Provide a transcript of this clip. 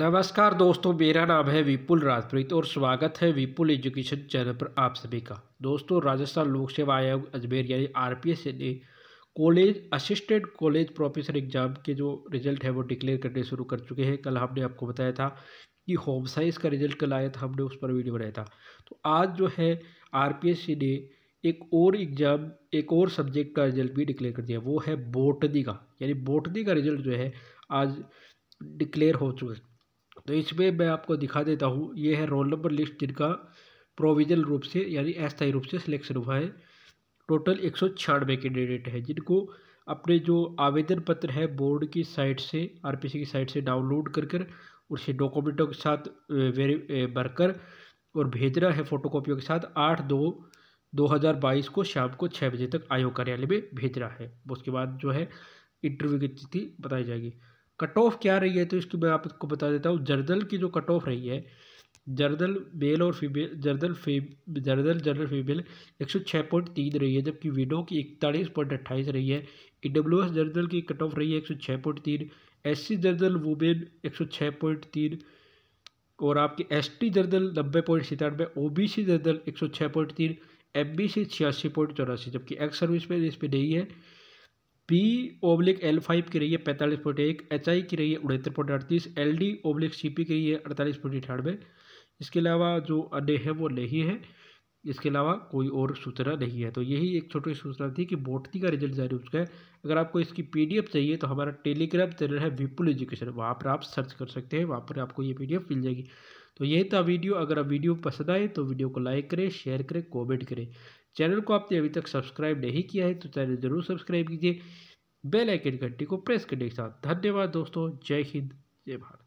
नमस्कार दोस्तों मेरा नाम है विपुल राजप्रीत और स्वागत है विपुल एजुकेशन चैनल पर आप सभी का दोस्तों राजस्थान लोक सेवा आयोग अजमेर यानी आरपीएस ने college assistant college professor exam के जो रिजल्ट है वो डिक्लेयर करने शुरू कर चुके हैं कल हमने आपको बताया था कि होम साइंस का रिजल्ट कल आया था हमने उस पर वीडियो बनाया था तो आज जो है आर ने एक और एग्ज़ाम एक और सब्जेक्ट का रिजल्ट भी डिक्लेयर कर दिया वो है बोटनी का यानी बोटनी का रिजल्ट जो है आज डिक्लेयर हो चुका है तो इसमें मैं आपको दिखा देता हूँ ये है रोल नंबर लिस्ट जिनका प्रोविजनल रूप से यानी अस्थायी रूप से सिलेक्शन हुआ है टोटल एक सौ छियानवे कैंडिडेट हैं जिनको अपने जो आवेदन पत्र है बोर्ड की साइट से आरपीसी की साइट से डाउनलोड कर कर उसे डॉक्यूमेंटों के साथ वेरी भरकर और भेजना है फोटोकॉपियों के साथ आठ दो बाईस को शाम को छः बजे तक आयोग कार्यालय में भेजना है उसके बाद जो है इंटरव्यू की तिथि बताई जाएगी कट ऑफ क्या रही है तो इसकी मैं आपको बता देता हूँ जर्दल की जो कट ऑफ रही है जर्दल मेल और फीमेल जर्दल फी जर्दल जनरल फीमेल एक सौ छः पॉइंट तीन रही है जबकि विडो की इकतालीस पॉइंट अट्ठाईस रही है ई डब्ल्यू एस जर्दल की कट ऑफ रही है एक सौ छः पॉइंट तीन एस सी जर्दल वुमेन एक सौ छः पॉइंट तीन और आपकी एस टी जर्दल नब्बे पॉइंट सितानबे ओ बी सी जर्दल एक सौ छः पॉइंट तीन एम बी सी छियासी पॉइंट चौरासी जबकि एक्स सर्विस में इस पर नहीं है पी ओब्लिक एल फाइव की रही है पैंतालीस पॉइंट एक एच आई की रही है उनहत्तर पॉइंट अड़तीस L D oblique C P की रही है अड़तालीस पॉइंट अठानवे इसके अलावा जो अड्डे है वो नहीं है इसके अलावा कोई और सूचना नहीं है तो यही एक छोटी सूचना थी कि बोटती का रिजल्ट जारी हो चुका है अगर आपको इसकी पीडीएफ चाहिए तो हमारा टेलीग्राम चैनल है विपुल एजुकेशन वहाँ पर आप सर्च कर सकते हैं वहाँ पर आपको ये पीडीएफ मिल जाएगी तो यही था वीडियो अगर आप वीडियो पसंद आए तो वीडियो को लाइक करें शेयर करें कॉमेंट करें चैनल को आपने अभी तक सब्सक्राइब नहीं किया है तो चैनल ज़रूर सब्सक्राइब कीजिए बेल आइकन घंटी को प्रेस करने के साथ धन्यवाद दोस्तों जय हिंद जय भारत